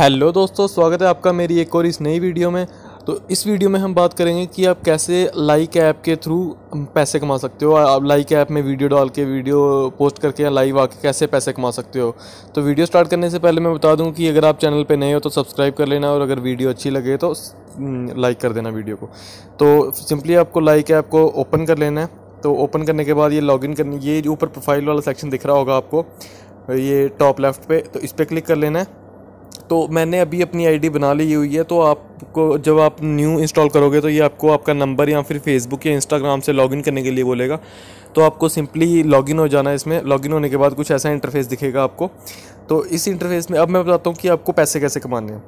hello दोस्तों स्वागत है आपका मेरी एक और इस नई वीडियो में तो इस वीडियो में हम बात करेंगे कि आप कैसे लाइक ऐप के थ्रू पैसे कमा सकते हो आप लाइक ऐप में वीडियो डाल के वीडियो पोस्ट करके या लाइव आके कैसे पैसे कमा सकते हो तो वीडियो स्टार्ट करने से पहले मैं बता दूं कि अगर आप चैनल पे नए हो तो सब्सक्राइब कर लेना और अगर वीडियो अच्छी लगे तो लाइक कर देना वीडियो को तो सिंपली आपको लाइक ऐप को ओपन कर लेना है तो ओपन करने के बाद ये लॉग करनी ये ऊपर प्रोफाइल वाला सेक्शन दिख रहा होगा आपको ये टॉप लेफ्ट पे तो इस पर क्लिक कर लेना है तो मैंने अभी अपनी आईडी बना ली हुई है तो आपको जब आप न्यू इंस्टॉल करोगे तो ये आपको आपका नंबर या फिर फेसबुक या इंस्टाग्राम से लॉगिन करने के लिए बोलेगा तो आपको सिंपली लॉगिन हो जाना है इसमें लॉगिन होने के बाद कुछ ऐसा इंटरफेस दिखेगा आपको तो इस इंटरफेस में अब मैं बताता हूँ कि आपको पैसे कैसे कमाने हैं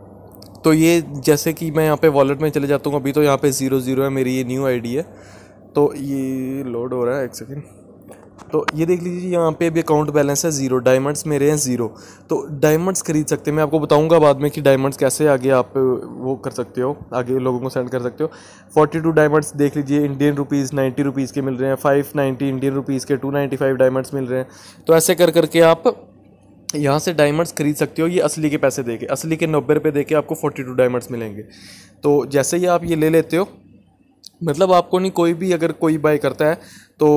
तो ये जैसे कि मैं यहाँ पे वॉलेट में चले जाता हूँ अभी तो यहाँ पे ज़ीरो ज़ीरो है मेरी ये न्यू आईडी है तो ये लोड हो रहा है एक सेकेंड तो ये देख लीजिए यहाँ पे अभी अकाउंट बैलेंस है ज़ीरो डायमंड्स मेरे हैं ज़ीरो तो डायमंड्स खरीद सकते हैं मैं आपको बताऊंगा बाद में कि डायमंड्स कैसे आगे आप वो कर सकते हो आगे लोगों को सेंड कर सकते हो फोर्टी टू डायमंड्स देख लीजिए इंडियन रुपीज़ नाइन्टी रुपीज़ के मिल रहे हैं फाइव नाइन्टी इंडियन रुपीज़ के टू नाइन्टी फाइव डायमंड्स मिल रहे हैं तो ऐसे कर करके आप यहाँ से डायमंड्स खरीद सकते हो ये असली के पैसे दे के असली के नब्बे रुपये दे के आपको फोर्टी टू डायमंड्स मिलेंगे तो जैसे ही आप ये ले लेते हो मतलब आपको नहीं कोई भी अगर कोई बाई करता है तो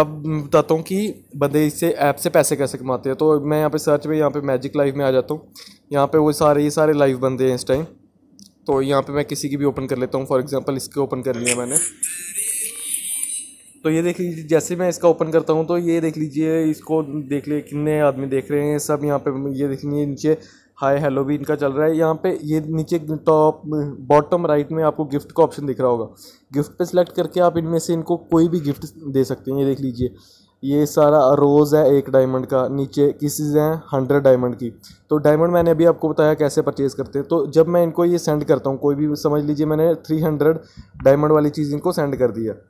अब बताता हूँ कि बंदे इससे ऐप से पैसे कैसे कमाते हैं तो मैं यहाँ पे सर्च पे यहाँ पे मैजिक लाइव में आ जाता हूँ यहाँ पे वो सारे ये सारे लाइव बंदे हैं इस टाइम तो यहाँ पे मैं किसी की भी ओपन कर लेता हूँ फॉर एग्ज़ाम्पल इसके ओपन कर लिया मैंने तो ये देख लीजिए जैसे मैं इसका ओपन करता हूँ तो ये देख लीजिए इसको देख लिए कितने आदमी देख रहे हैं सब यहाँ पर ये देख लीजिए नीचे हाई हेलो भी इनका चल रहा है यहाँ पे ये नीचे टॉप बॉटम राइट में आपको गिफ्ट का ऑप्शन दिख रहा होगा गिफ्ट पे सेलेक्ट करके आप इनमें से इनको कोई भी गिफ्ट दे सकते हैं ये देख लीजिए ये सारा रोज़ है एक डायमंड का नीचे किसीज हैं हंड्रेड डायमंड की तो डायमंड मैंने अभी आपको बताया कैसे परचेज़ करते हैं तो जब मैं इनको ये सेंड करता हूँ कोई भी समझ लीजिए मैंने थ्री हंड्रेड डायमंड वाली चीज़ इनको सेंड कर दिया है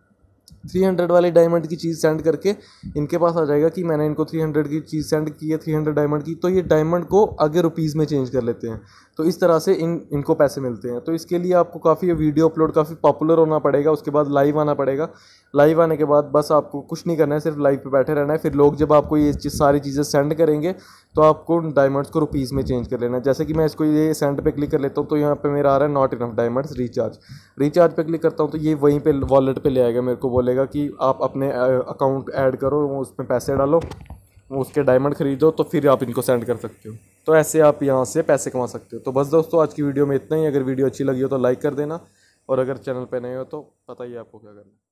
थ्री हंड्रेड वाली डायमंड की चीज़ सेंड करके इनके पास आ जाएगा कि मैंने इनको थ्री हंड्रेड की चीज़ सेंड की है थ्री हंड्रेड डायमंड की तो ये डायमंड को आगे रुपीज़ में चेंज कर लेते हैं तो इस तरह से इन इनको पैसे मिलते हैं तो इसके लिए आपको काफ़ी वीडियो अपलोड काफ़ी पॉपुलर होना पड़ेगा उसके बाद लाइव आना पड़ेगा लाइव आने के बाद बस आपको कुछ नहीं करना है सिर्फ लाइव पर बैठे रहना है फिर लोग जब आपको ये चीज़ सारी चीज़ें सेंड करेंगे तो आपको डायमंड्स को रुपीज़ में चेंज कर लेना है जैसे कि मैं इसको ये सेंड पे क्लिक कर लेता हूँ तो यहाँ पे मेरा आ रहा है not enough diamonds recharge recharge पे क्लिक करता हूँ तो ये वहीं पे वॉलेट पे ले आएगा मेरे को बोलेगा जाएगा कि आप अपने अकाउंट ऐड करो उसमें पैसे डालो उसके डायमंड ख़रीदो तो फिर आप इनको सेंड कर सकते हो तो ऐसे आप यहाँ से पैसे कमा सकते हो तो बस दोस्तों आज की वीडियो में इतना ही अगर वीडियो अच्छी लगी हो तो लाइक कर देना और अगर चैनल पर नए हो तो पता ही आपको क्या करना